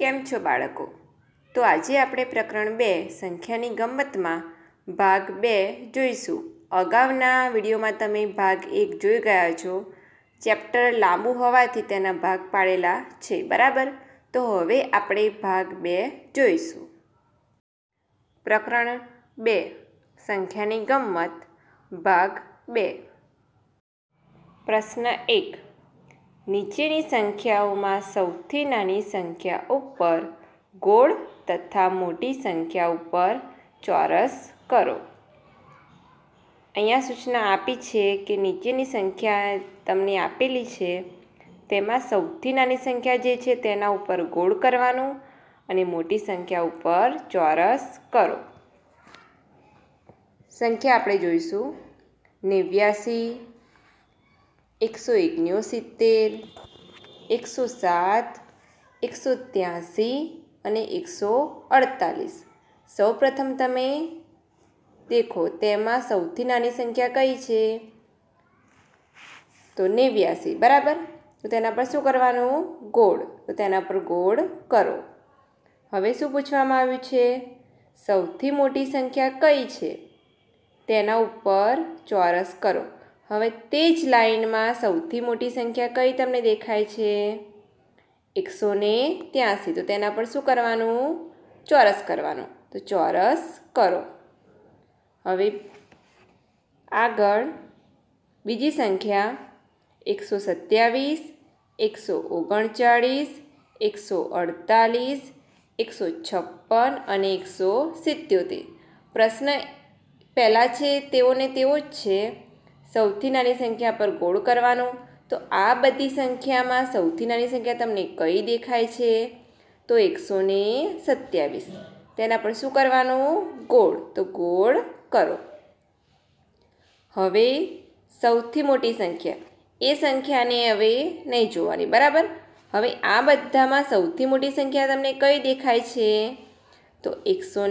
કેમ છો બાળકો તો આજે આપણે પ્રકરણ બે સંખ્યાની ગમ્મતમાં ભાગ બે જોઈશું અગાઉના વિડીયોમાં તમે ભાગ એક જોઈ ગયા છો ચેપ્ટર લાંબુ હોવાથી તેના ભાગ પાડેલા છે બરાબર તો હવે આપણે ભાગ બે જોઈશું પ્રકરણ બે સંખ્યાની ગમ્મત ભાગ બે પ્રશ્ન એક નીચેની સંખ્યાઓમાં સૌથી નાની સંખ્યા ઉપર ગોળ તથા મોટી સંખ્યા ઉપર ચોરસ કરો અહીંયા સૂચના આપી છે કે નીચેની સંખ્યા તમને આપેલી છે તેમાં સૌથી નાની સંખ્યા જે છે તેના ઉપર ગોળ કરવાનું અને મોટી સંખ્યા ઉપર ચોરસ કરો સંખ્યા આપણે જોઈશું નેવ્યાસી એકસો સિત્તેર એકસો સાત એકસો ત્યાંસી અને એકસો અડતાલીસ સૌ પ્રથમ તમે દેખો તેમાં સૌથી નાની સંખ્યા કઈ છે તો નેવ્યાસી બરાબર તો તેના પર શું કરવાનું ગોળ તો તેના પર ગોળ કરો હવે શું પૂછવામાં આવ્યું છે સૌથી મોટી સંખ્યા કઈ છે તેના ઉપર ચોરસ કરો હવે તે જ લાઇનમાં સૌથી મોટી સંખ્યા કઈ તમને દેખાય છે એકસો ને ત્યાંસી તો તેના પર શું કરવાનું ચોરસ કરવાનું તો ચોરસ કરો હવે આગળ બીજી સંખ્યા એકસો સત્યાવીસ એકસો ઓગણચાળીસ એકસો અડતાલીસ એકસો છપ્પન અને એકસો સિત્યોતેર પ્રશ્ન પહેલાં છે તેઓને તેવો જ છે સૌથી નાની સંખ્યા પર ગોળ કરવાનો તો આ બધી સંખ્યામાં સૌથી નાની સંખ્યા તમને કઈ દેખાય છે તો એકસો ને સત્યાવીસ તેના પર શું કરવાનું ગોળ તો ગોળ કરો હવે સૌથી મોટી સંખ્યા એ સંખ્યાને હવે નહીં જોવાની બરાબર હવે આ બધામાં સૌથી મોટી સંખ્યા તમને કઈ દેખાય છે તો એકસો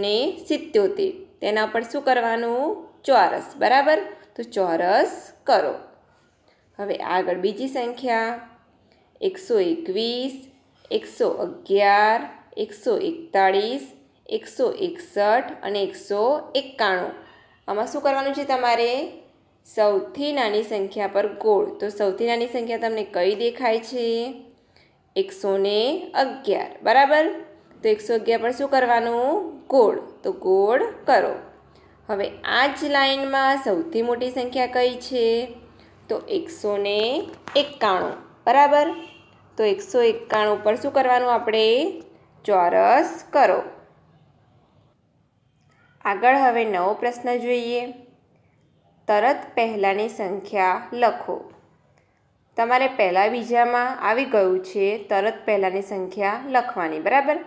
સિત્યોતેર તેના પર શું કરવાનું ચોરસ બરાબર તો ચોરસ કરો હવે આગળ બીજી સંખ્યા એકસો એકવીસ એકસો અગિયાર એકસો એકતાળીસ એકસો એકસઠ અને એકસો એકાણું આમાં શું કરવાનું છે તમારે સૌથી નાની સંખ્યા પર ગોળ તો સૌથી નાની સંખ્યા તમને કઈ દેખાય છે એકસો ને અગિયાર બરાબર તો એકસો અગિયાર પર શું કરવાનું ગોળ તો ગોળ કરો હવે આ જ લાઇનમાં સૌથી મોટી સંખ્યા કઈ છે તો એકસો ને એકાણું બરાબર તો એકસો એકાણું પર શું કરવાનું આપણે ચોરસ કરો આગળ હવે નવો પ્રશ્ન જોઈએ તરત પહેલાંની સંખ્યા લખો તમારે પહેલાં બીજામાં આવી ગયું છે તરત પહેલાંની સંખ્યા લખવાની બરાબર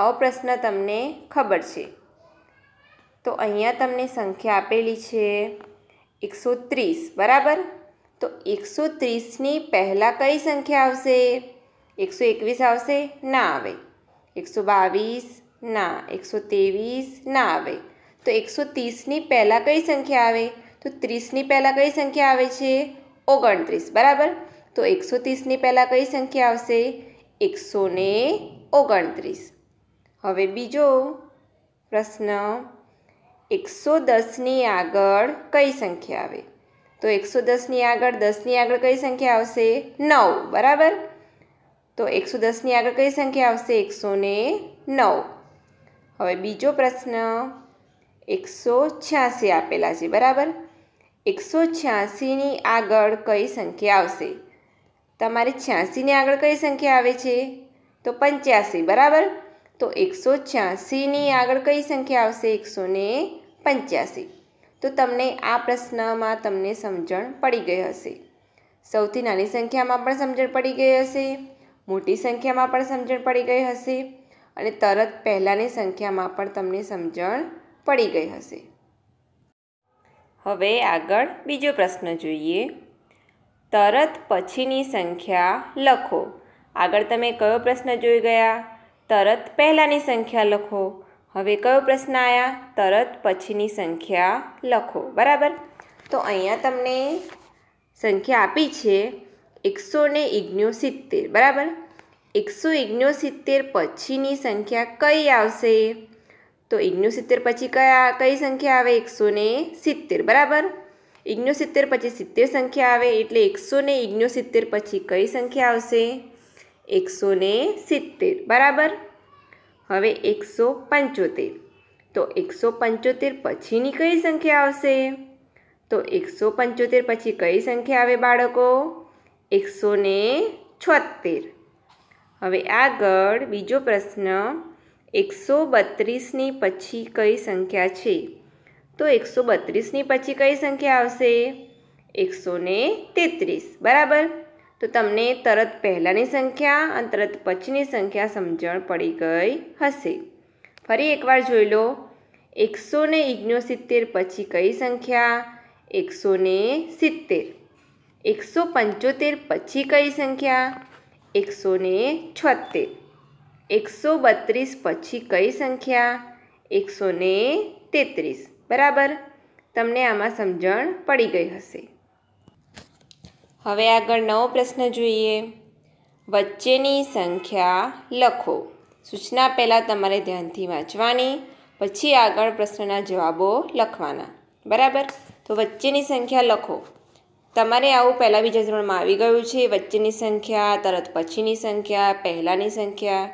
આવો પ્રશ્ન તમને ખબર છે તો અહીંયા તમને સંખ્યા આપેલી છે એકસો ત્રીસ બરાબર તો એકસો ત્રીસની પહેલાં કઈ સંખ્યા આવશે એકસો એકવીસ આવશે ના આવે એકસો બાવીસ ના એકસો ત્રેવીસ ના આવે તો એકસો ત્રીસની પહેલાં કઈ સંખ્યા આવે તો ત્રીસની પહેલાં કઈ સંખ્યા આવે છે ઓગણત્રીસ બરાબર તો એકસો ત્રીસની પહેલાં કઈ સંખ્યા આવશે એકસો ને ઓગણત્રીસ હવે બીજો પ્રશ્ન એકસો દસની આગળ કઈ સંખ્યા આવે તો એકસો દસની આગળ દસની આગળ કઈ સંખ્યા આવશે નવ બરાબર તો એકસો દસની આગળ કઈ સંખ્યા આવશે એકસો ને નવ હવે બીજો પ્રશ્ન એકસો છ્યાસી આપેલા છે બરાબર એકસો છ્યાસીની આગળ કઈ સંખ્યા આવશે તમારે છ્યાસીની આગળ કઈ સંખ્યા આવે છે તો પંચ્યાસી બરાબર તો એકસો છ્યાસીની આગળ કઈ સંખ્યા આવશે એકસો ને પંચ્યાસી તો તમને આ પ્રશ્નમાં તમને સમજણ પડી ગઈ હશે સૌથી નાની સંખ્યામાં પણ સમજણ પડી ગઈ હશે મોટી સંખ્યામાં પણ સમજણ પડી ગઈ હશે અને તરત પહેલાંની સંખ્યામાં પણ તમને સમજણ પડી ગઈ હશે હવે આગળ બીજો પ્રશ્ન જોઈએ તરત પછીની સંખ્યા લખો આગળ તમે કયો પ્રશ્ન જોઈ ગયા તરત પહેલાંની સંખ્યા લખો હવે કયો પ્રશ્ન આવ્યા તરત પછીની સંખ્યા લખો બરાબર તો અહીંયા તમને સંખ્યા આપી છે એકસો ને સિત્તેર બરાબર એકસો સિત્તેર પછીની સંખ્યા કઈ આવશે તો સિત્તેર પછી કયા કઈ સંખ્યા આવે એકસો સિત્તેર બરાબર સિત્તેર પછી સિત્તેર સંખ્યા આવે એટલે એકસો ને સિત્તેર પછી કઈ સંખ્યા આવશે એકસો ને સિત્તેર બરાબર હવે એકસો પંચોતેર તો એકસો પંચોતેર પછીની કઈ સંખ્યા આવશે તો એકસો પંચોતેર પછી કઈ સંખ્યા આવે બાળકો એકસો ને છોતેર હવે આગળ બીજો પ્રશ્ન એકસો બત્રીસની પછી કઈ સંખ્યા છે તો એકસો બત્રીસની પછી કઈ સંખ્યા આવશે એકસો ને તેત્રીસ બરાબર તો તમને તરત પહેલાંની સંખ્યા અને તરત પછીની સંખ્યા સમજણ પડી ગઈ હશે ફરી એકવાર જોઈ લો એકસો ને ઓગણસિત્તેર પછી કઈ સંખ્યા એકસો ને સિત્તેર એકસો પંચોતેર પછી કઈ સંખ્યા એકસો ને છોતેર એકસો બત્રીસ પછી કઈ સંખ્યા એકસો ને તેત્રીસ બરાબર તમને આમાં સમજણ પડી ગઈ હશે હવે આગળ નવો પ્રશ્ન જોઈએ વચ્ચેની સંખ્યા લખો સૂચના પહેલાં તમારે ધ્યાનથી વાંચવાની પછી આગળ પ્રશ્નના જવાબો લખવાના બરાબર તો વચ્ચેની સંખ્યા લખો તમારે આવું પહેલાં બીજા ધોરણમાં આવી ગયું છે વચ્ચેની સંખ્યા તરત પછીની સંખ્યા પહેલાંની સંખ્યા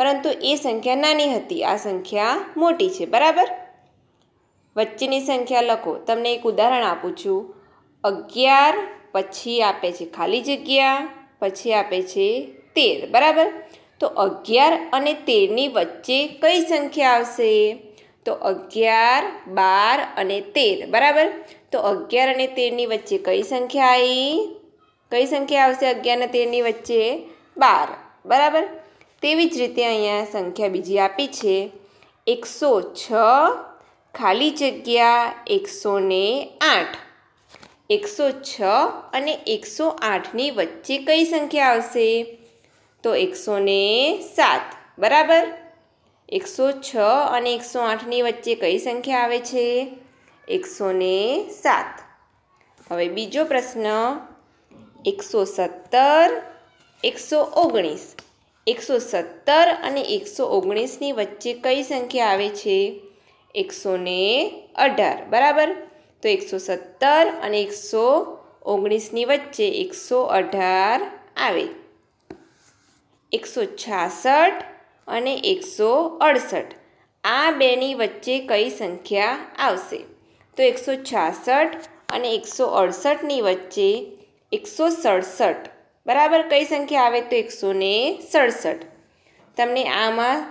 પરંતુ એ સંખ્યા નાની હતી આ સંખ્યા મોટી છે બરાબર વચ્ચેની સંખ્યા લખો તમને એક ઉદાહરણ આપું છું અગિયાર પછી આપે છે ખાલી જગ્યા પછી આપે છે તેર બરાબર તો અગિયાર અને તેરની વચ્ચે કઈ સંખ્યા આવશે તો અગિયાર બાર અને તેર બરાબર તો અગિયાર અને તેરની વચ્ચે કઈ સંખ્યા આવી કઈ સંખ્યા આવશે અગિયાર અને તેરની વચ્ચે બાર બરાબર તેવી જ રીતે અહીંયા સંખ્યા બીજી આપી છે એકસો છ ખાલી જગ્યા એકસો ને આઠ એકસો છ અને એકસો આઠની વચ્ચે કઈ સંખ્યા આવશે તો એકસો સાત બરાબર એકસો છ અને એકસો આઠની વચ્ચે કઈ સંખ્યા આવે છે એકસો સાત હવે બીજો પ્રશ્ન એકસો સત્તર એકસો ઓગણીસ એકસો સત્તર અને એકસો ઓગણીસની વચ્ચે કઈ સંખ્યા આવે છે એકસો અઢાર બરાબર તો એકસો સત્તર અને એકસો ઓગણીસની વચ્ચે એકસો અઢાર આવે એકસો છાસઠ અને એકસો અડસઠ આ બેની વચ્ચે કઈ સંખ્યા આવશે તો એકસો છાસઠ અને એકસો અડસઠની વચ્ચે એકસો સડસઠ બરાબર કઈ સંખ્યા આવે તો એકસો ને સડસઠ તમને આમાં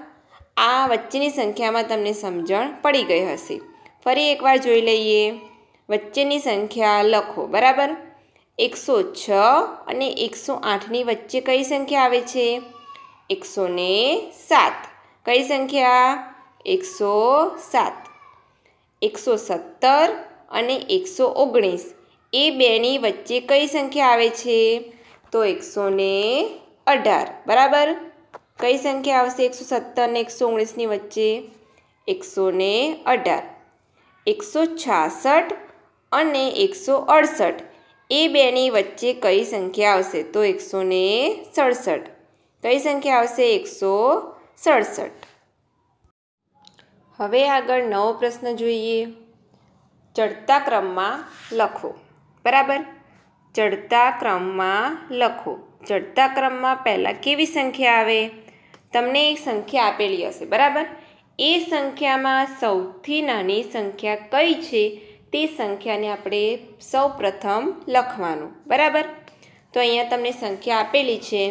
આ વચ્ચેની સંખ્યામાં તમને સમજણ પડી ગઈ હશે ફરી એકવાર જોઈ લઈએ વચ્ચેની સંખ્યા લખો બરાબર એકસો છ અને એકસો આઠની વચ્ચે કઈ સંખ્યા આવે છે એકસો ને સાત કઈ સંખ્યા એકસો સાત એકસો સત્તર અને એકસો ઓગણીસ એ બેની વચ્ચે કઈ સંખ્યા આવે છે તો એકસો ને અઢાર બરાબર કઈ સંખ્યા આવશે એકસો સત્તર અને એકસો ઓગણીસની વચ્ચે એકસો ને અઢાર એકસો છાસઠ અને એકસો અડસઠ એ બેની વચ્ચે કઈ સંખ્યા આવશે તો એકસો ને સડસઠ કઈ સંખ્યા આવશે એકસો સડસઠ હવે આગળ નવો પ્રશ્ન જોઈએ ચડતા ક્રમમાં લખો બરાબર ચડતા ક્રમમાં લખો ચડતા ક્રમમાં પહેલાં કેવી સંખ્યા આવે તમને એક સંખ્યા આપેલી હશે બરાબર એ સંખ્યામાં સૌથી નાની સંખ્યા કઈ છે તે સંખ્યાને આપણે સૌ પ્રથમ લખવાનું બરાબર તો અહીંયા તમને સંખ્યા આપેલી છે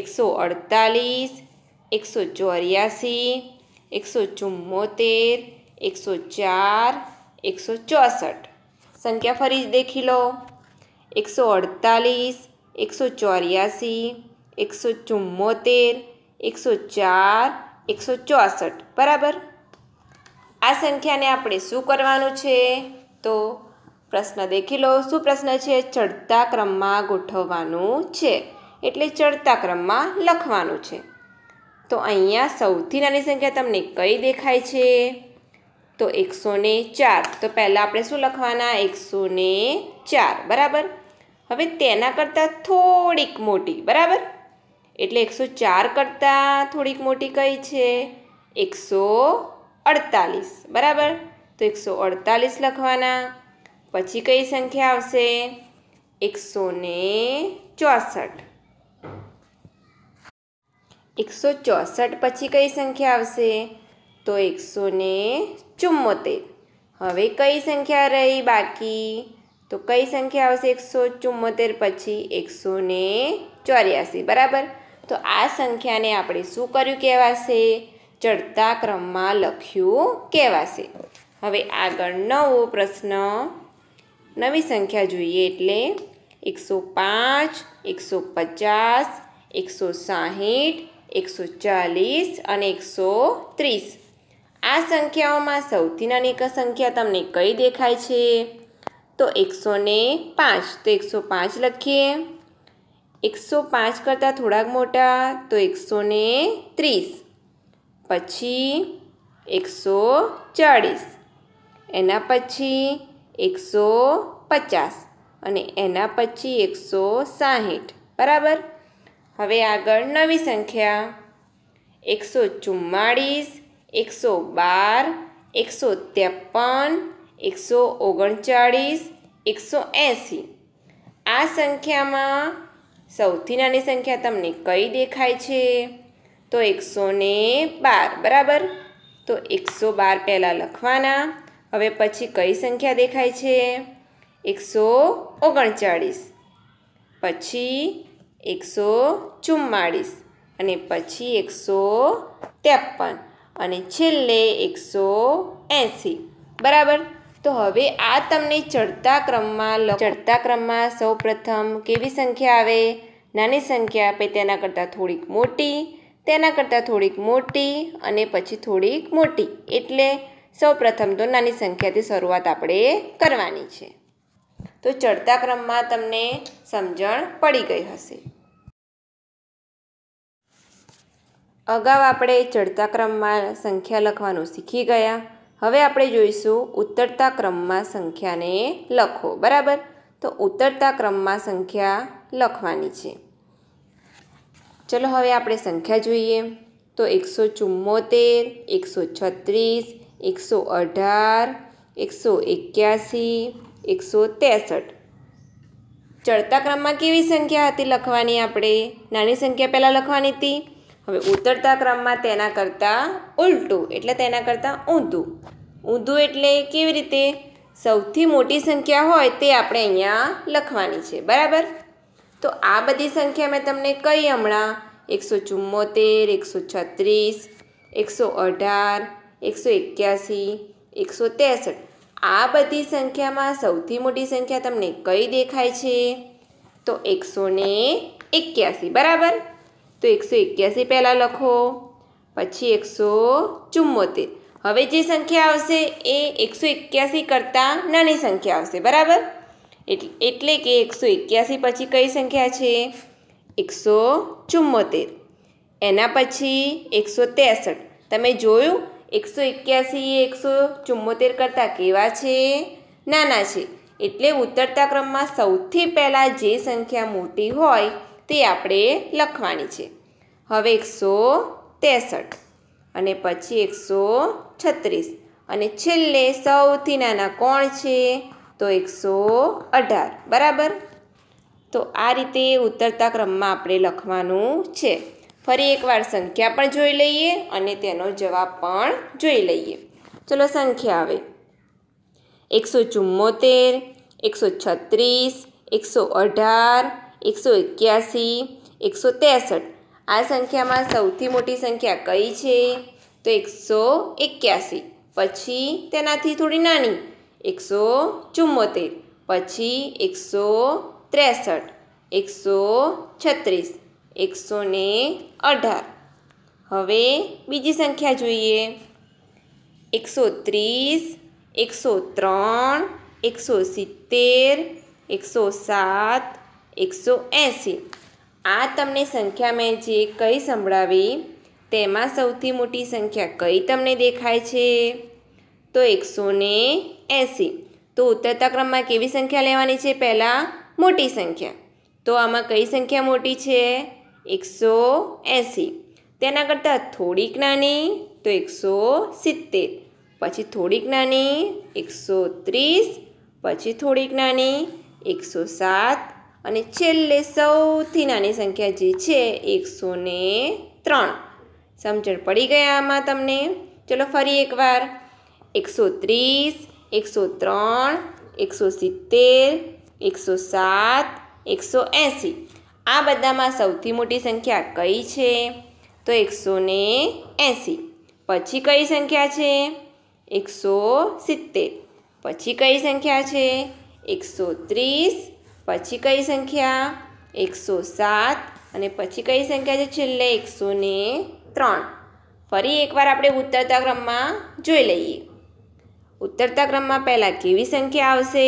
એકસો અડતાલીસ એકસો ચોર્યાસી એકસો ચુમ્મોતેર એકસો ચાર એકસો ચોસઠ સંખ્યા ફરી દેખી લો એકસો અડતાલીસ એકસો ચોર્યાસી એકસો ચુમ્મોતેર એકસો ચાર એકસો ચોસઠ બરાબર આ સંખ્યાને આપણે શું કરવાનું છે તો પ્રશ્ન દેખી લો શું પ્રશ્ન છે ચડતા ક્રમમાં ગોઠવવાનું છે એટલે ચડતા ક્રમમાં લખવાનું છે તો અહીંયા સૌથી નાની સંખ્યા તમને કઈ દેખાય છે તો એકસો ને ચાર તો પહેલાં આપણે શું લખવાના એકસો ને ચાર બરાબર હવે તેના કરતાં થોડીક મોટી બરાબર એટલે એકસો ચાર કરતાં થોડીક મોટી કઈ છે એકસો અડતાલીસ બરાબર તો એકસો અડતાલીસ લખવાના પછી કઈ સંખ્યા આવશે એકસો ને ચોસઠ એકસો ચોસઠ પછી કઈ સંખ્યા આવશે તો એકસો ને ચુમ્મોતેર હવે કઈ સંખ્યા રહી બાકી તો કઈ સંખ્યા આવશે એકસો ચુમ્મોતેર પછી એકસો ને ચોર્યાસી બરાબર તો આ સંખ્યાને આપણે શું કર્યું કહેવાશે ચડતા ક્રમમાં લખ્યું કહેવાશે હવે આગળ નવો પ્રશ્ન નવી સંખ્યા જોઈએ એટલે એકસો પાંચ એકસો પચાસ એકસો સાહીઠ એકસો ચાલીસ અને એકસો ત્રીસ આ સંખ્યાઓમાં સૌથી નાની સંખ્યા તમને કઈ દેખાય છે તો એકસો ને પાંચ તો એકસો પાંચ લખીએ એકસો પાંચ કરતાં થોડાક મોટા તો એકસો ને ત્રીસ પછી એકસો ચાળીસ એના પછી એકસો પચાસ અને એના પછી એકસો સાહીઠ બરાબર હવે આગળ નવી સંખ્યા એકસો ચુમ્માળીસ એકસો બાર એકસો ત્રેપન એકસો ઓગણચાળીસ એકસો એંસી આ સંખ્યામાં સૌથી નાની સંખ્યા તમને કઈ દેખાય છે તો એકસો બાર બરાબર તો એકસો બાર પહેલાં લખવાના હવે પછી કઈ સંખ્યા દેખાય છે એકસો ઓગણચાળીસ પછી એકસો ચુમ્માળીસ અને પછી એકસો ત્રેપન અને છેલ્લે એકસો એંસી બરાબર તો હવે આ તમને ચડતા ક્રમમાં ચડતા ક્રમમાં સૌ પ્રથમ કેવી સંખ્યા આવે નાની સંખ્યા આપે તેના કરતાં થોડીક મોટી તેના કરતાં થોડીક મોટી અને પછી થોડીક મોટી એટલે સૌપ્રથમ તો નાની સંખ્યાથી શરૂઆત આપણે કરવાની છે તો ચડતા ક્રમમાં તમને સમજણ પડી ગઈ હશે અગાઉ આપણે ચડતા ક્રમમાં સંખ્યા લખવાનું શીખી ગયા હવે આપણે જોઈશું ઉતરતા ક્રમમાં સંખ્યાને લખો બરાબર તો ઉતરતા ક્રમમાં સંખ્યા લખવાની છે ચલો હવે આપણે સંખ્યા જોઈએ તો એકસો ચુમ્મોતેર એકસો છત્રીસ એકસો અઢાર એકસો એક્યાસી એકસો ત્રેસઠ ચડતા ક્રમમાં કેવી સંખ્યા હતી લખવાની આપણે નાની સંખ્યા પહેલાં લખવાની હતી હવે ઉતરતા ક્રમમાં તેના કરતાં ઉલટું એટલે તેના કરતાં ઊંધું ઊંધું એટલે કેવી રીતે સૌથી મોટી સંખ્યા હોય તે આપણે અહીંયા લખવાની છે બરાબર તો આ બધી સંખ્યા મેં તમને કહી હમણાં એકસો ચુમ્મોતેર એકસો છત્રીસ એકસો અઢાર એકસો એક્યાસી એકસો ત્રેસઠ આ બધી સંખ્યામાં સૌથી મોટી સંખ્યા તમને કઈ દેખાય છે તો એકસો ને એક્યાસી બરાબર તો એકસો એક્યાસી પહેલાં લખો પછી એકસો ચુમ્મોતેર હવે જે સંખ્યા આવશે એ એકસો એક્યાસી કરતાં નાની સંખ્યા આવશે બરાબર એટલે કે એકસો એક્યાસી પછી કઈ સંખ્યા છે એકસો ચુમ્મોતેર એના પછી એકસો ત્રેસઠ તમે જોયું એકસો એક્યાસી એકસો ચુંમોતેર કરતાં કેવા છે નાના છે એટલે ઉતરતા ક્રમમાં સૌથી પહેલાં જે સંખ્યા મોટી હોય તે આપણે લખવાની છે હવે એકસો ત્રેસઠ અને પછી એકસો છત્રીસ અને છેલ્લે સૌથી નાના કોણ છે તો એકસો અઢાર બરાબર તો આ રીતે ઉતરતા ક્રમમાં આપણે લખવાનું છે ફરી એકવાર સંખ્યા પણ જોઈ લઈએ અને તેનો જવાબ પણ જોઈ લઈએ ચલો સંખ્યા આવે એકસો ચુમ્મોતેર એકસો છત્રીસ એકસો અઢાર એકસો એક્યાસી એકસો ત્રેસઠ આ સંખ્યામાં સૌથી મોટી સંખ્યા કઈ છે તો એકસો એક્યાસી પછી તેનાથી થોડી નાની એકસો ચુમ્મોતેર પછી એકસો ત્રેસઠ એકસો છત્રીસ એકસો ને અઢાર હવે બીજી સંખ્યા જોઈએ એકસો ત્રીસ એકસો ત્રણ એકસો સિત્તેર એકસો સાત એકસો એંસી આ તમને સંખ્યા મેં જે કઈ સંભળાવી તેમાં સૌથી મોટી સંખ્યા કઈ તમને દેખાય છે તો એકસો ને એંસી તો ઉતરતા ક્રમમાં કેવી સંખ્યા લેવાની છે પહેલાં મોટી સંખ્યા તો આમાં કઈ સંખ્યા મોટી છે એકસો એંસી તેના કરતાં થોડીક નાની તો એકસો સિત્તેર પછી થોડીક નાની એકસો ત્રીસ પછી થોડીક નાની એકસો સાત અને છેલ્લે સૌથી નાની સંખ્યા જે છે એકસો ને ત્રણ સમજણ પડી ગયા આમાં તમને ચલો ફરી એકવાર એકસો ત્રીસ એકસો ત્રણ એકસો સિત્તેર એકસો સાત એકસો એંસી આ બધામાં સૌથી મોટી સંખ્યા કઈ છે તો એકસો ને એંસી પછી કઈ સંખ્યા છે એકસો સિત્તેર પછી કઈ સંખ્યા છે એકસો ત્રીસ પછી કઈ સંખ્યા એકસો સાત અને પછી કઈ સંખ્યા છે છેલ્લે એકસો ને ત્રણ ફરી એકવાર આપણે ઉત્તરતા ક્રમમાં જોઈ લઈએ ઉત્તરતા ક્રમમાં પહેલાં કેવી સંખ્યા આવશે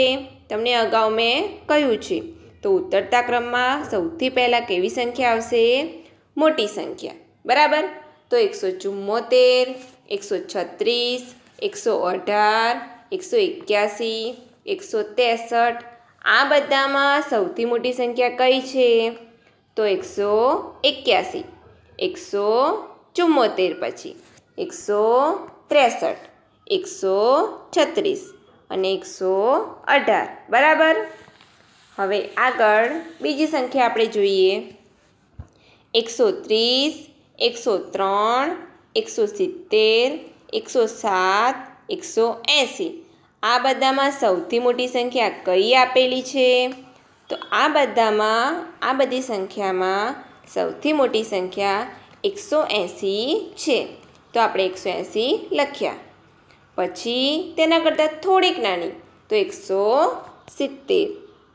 તમને અગાઉ મેં કહ્યું છે તો ઉતરતા ક્રમમાં સૌથી પહેલાં કેવી સંખ્યા આવશે મોટી સંખ્યા બરાબર તો એકસો ચુમ્મોતેર એકસો છત્રીસ એકસો અઢાર એકસો એક્યાસી એકસો ત્રેસઠ આ બધામાં સૌથી મોટી સંખ્યા કઈ છે તો એકસો એક્યાસી એકસો ચુમ્મોતેર પછી એકસો ત્રેસઠ એકસો છત્રીસ અને એકસો અઢાર બરાબર હવે આગળ બીજી સંખ્યા આપણે જોઈએ એકસો ત્રીસ એકસો ત્રણ એકસો સિત્તેર એકસો સાત એકસો એંસી આ બધામાં સૌથી મોટી સંખ્યા કઈ આપેલી છે તો આ બધામાં આ બધી સંખ્યામાં સૌથી મોટી સંખ્યા એકસો એંસી છે તો આપણે એકસો એંસી લખ્યા પછી તેના કરતાં થોડીક નાની તો એકસો સિત્તેર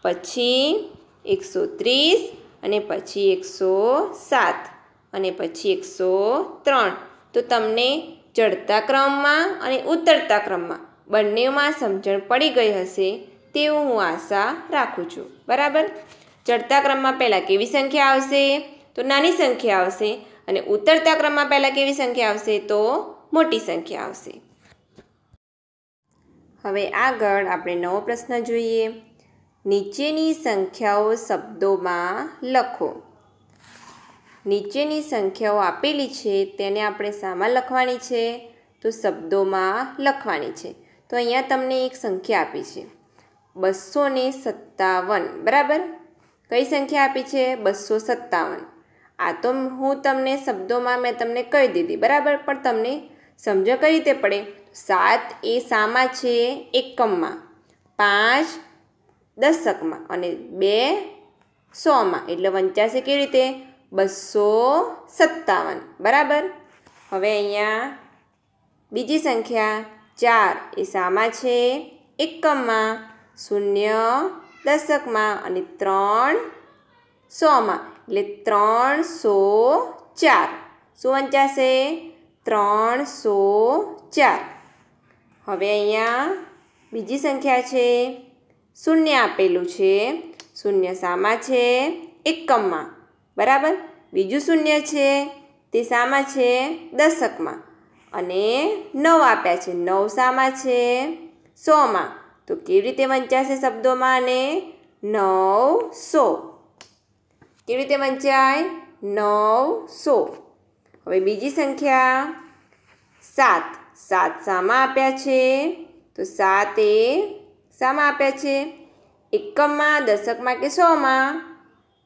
પછી એકસો ત્રીસ અને પછી એકસો સાત અને પછી એકસો ત્રણ તો તમને ચડતા ક્રમમાં અને ઉતરતા ક્રમમાં બંનેમાં સમજણ પડી ગઈ હશે તેવું હું આશા રાખું છું બરાબર ચડતા ક્રમમાં પહેલાં કેવી સંખ્યા આવશે તો નાની સંખ્યા આવશે અને ઉતરતા ક્રમમાં પહેલાં કેવી સંખ્યા આવશે તો મોટી સંખ્યા આવશે હવે આગળ આપણે નવો પ્રશ્ન જોઈએ નીચેની સંખ્યાઓ શબ્દોમાં લખો નીચેની સંખ્યાઓ આપેલી છે તેને આપણે શામાં લખવાની છે તો શબ્દોમાં લખવાની છે તો અહીંયા તમને એક સંખ્યા આપી છે બસો સત્તાવન બરાબર કઈ સંખ્યા આપી છે બસો સત્તાવન આ તો હું તમને શબ્દોમાં મેં તમને કહી દીધી બરાબર પણ તમને સમજો કઈ રીતે પડે સાત એ સામાં છે એકમમાં પાંચ દશકમાં અને બે સોમાં એટલે પંચ્યાસી કેવી રીતે બસો સત્તાવન બરાબર હવે અહીંયા બીજી સંખ્યા ચાર એ સામાં છે એકમમાં શૂન્ય દશકમાં અને ત્રણ સોમાં એટલે ત્રણસો ચાર શું વંચાશે ત્રણસો ચાર હવે અહીંયા બીજી સંખ્યા છે શૂન્ય આપેલું છે શૂન્ય શામાં છે એકમમાં બરાબર બીજું શૂન્ય છે તે શામાં છે દશકમાં અને નવ આપ્યા છે નવ શામાં છે સોમાં તો કેવી રીતે વંચાશે શબ્દોમાં અને નવ સો કેવી રીતે વંચાય નવ સો હવે બીજી સંખ્યા સાત સાત શામાં આપ્યા છે તો સાત એ શામાં આપ્યા છે એકમમાં દશકમાં કે સોમાં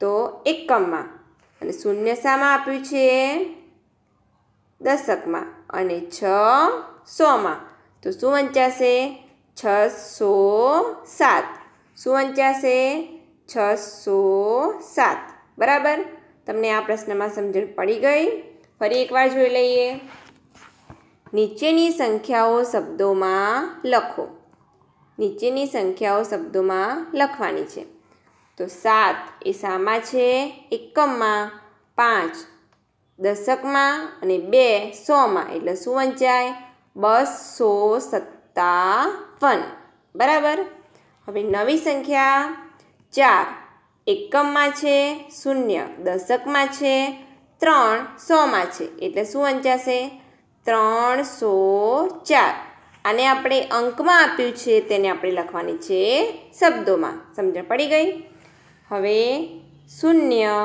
તો એકમમાં અને શૂન્ય શામાં આપ્યું છે દશકમાં અને છ સોમાં તો શું વંચાશે સો સાત શું વંચાશે સો સાત બરાબર તમને આ પ્રશ્નમાં સમજણ પડી ગઈ ફરી એકવાર જોઈ લઈએ નીચેની સંખ્યાઓ શબ્દોમાં લખો નીચેની સંખ્યાઓ શબ્દોમાં લખવાની છે તો સાત એ સામાં છે એકમમાં પાંચ દશકમાં અને બે સોમાં એટલે શું વંચાય બસો સત્તાવન બરાબર હવે નવી સંખ્યા ચાર એકમમાં છે શૂન્ય દશકમાં છે ત્રણ સોમાં છે એટલે શું વંચાશે ત્રણસો ચાર આને આપણે અંકમાં આપ્યું છે તેને આપણે લખવાની છે શબ્દોમાં સમજણ પડી ગઈ હવે શૂન્ય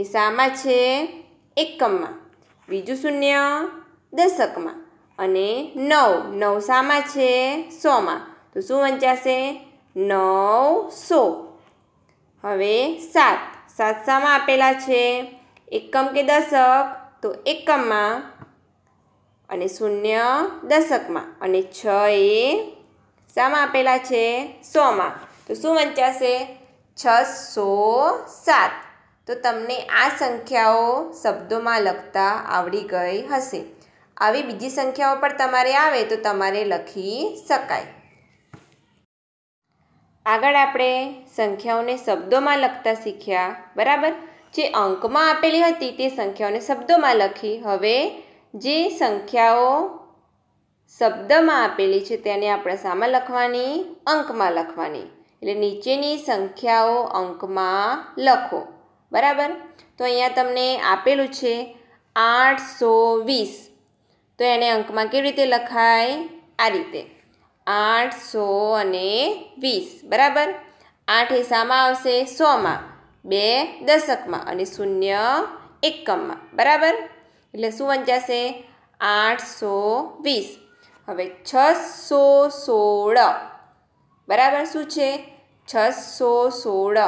એ શામાં છે એકમમાં બીજું શૂન્ય દશકમાં અને નવ નવ શામાં છે સોમાં તો શું વંચાશે નવ સો હવે સાત સાત શામાં આપેલા છે એકમ કે દશક તો એકમમાં અને શૂન્ય દશકમાં અને છ એ શામાં આપેલા છે સોમાં તો શું વંચાશે છસો સાત તો તમને આ સંખ્યાઓ શબ્દોમાં લખતા આવડી ગઈ હશે આવી બીજી સંખ્યાઓ પણ તમારે આવે તો તમારે લખી શકાય આગળ આપણે સંખ્યાઓને શબ્દોમાં લખતા શીખ્યા બરાબર જે અંકમાં આપેલી હતી તે સંખ્યાઓને શબ્દોમાં લખી હવે જે સંખ્યાઓ શબ્દમાં આપેલી છે તેને આપણે શામાં લખવાની અંકમાં લખવાની એટલે નીચેની સંખ્યાઓ અંકમાં લખો બરાબર તો અહીંયા તમને આપેલું છે આઠસો વીસ તો એને અંકમાં કેવી રીતે લખાય આ રીતે આઠસો અને વીસ બરાબર આઠ એ શામાં આવશે સોમાં બે દશકમાં અને શૂન્ય એકમમાં બરાબર એટલે શું વંચાશે આઠસો વીસ હવે છસો સોળ બરાબર શું છે છસો સોળ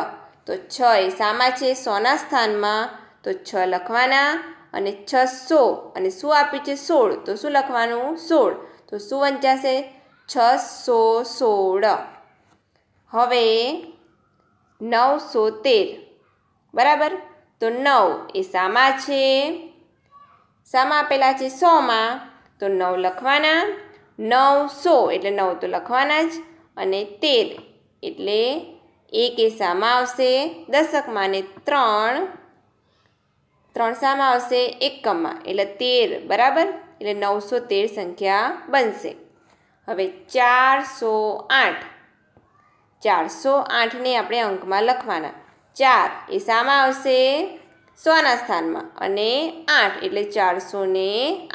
તો છ એ સામાં છે સોના સ્થાનમાં તો છ લખવાના અને છસો અને શું આપ્યું છે સોળ તો શું લખવાનું સોળ તો શું વંચાશે છસો સોળ હવે નવસો તેર બરાબર તો નવ એ સામા છે શામાં આપેલા છે સોમાં તો નવ લખવાના નવ સો એટલે નવ તો લખવાના જ અને તેર એટલે એક એ શામાં આવશે દશકમાં અને ત્રણ ત્રણ શામાં આવશે એકમમાં એટલે તેર બરાબર એટલે નવસો તેર સંખ્યા બનશે હવે ચારસો આઠ ચારસો આઠને આપણે અંકમાં લખવાના ચાર એ શામાં આવશે સોના સ્થાનમાં અને આઠ એટલે ચારસો ને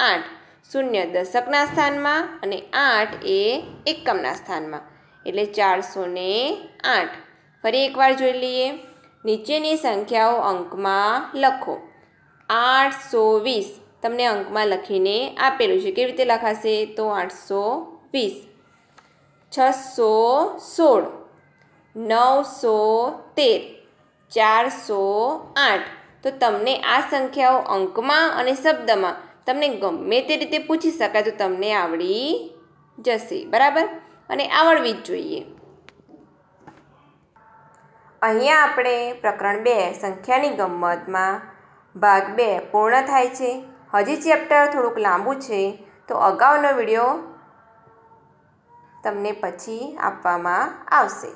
આઠ શૂન્ય દશકના સ્થાનમાં અને આઠ એ એકમના સ્થાનમાં એટલે ચારસો ને આઠ ફરી એકવાર જોઈ લઈએ નીચેની સંખ્યાઓ અંકમાં લખો આઠસો વીસ તમને અંકમાં લખીને આપેલું છે કેવી રીતે લખાશે તો આઠસો વીસ છસો સોળ નવસો તેર ચારસો આઠ તો તમને આ સંખ્યાઓ અંકમાં અને શબ્દમાં તમને ગમે તે રીતે પૂછી શકાય તો તમને આવડી જશે બરાબર અને આવડવી જ જોઈએ અહીંયા આપણે પ્રકરણ બે સંખ્યાની ગમતમાં ભાગ બે પૂર્ણ થાય છે હજી ચેપ્ટર થોડુંક લાંબુ છે તો અગાઉનો વિડીયો તમને પછી આપવામાં આવશે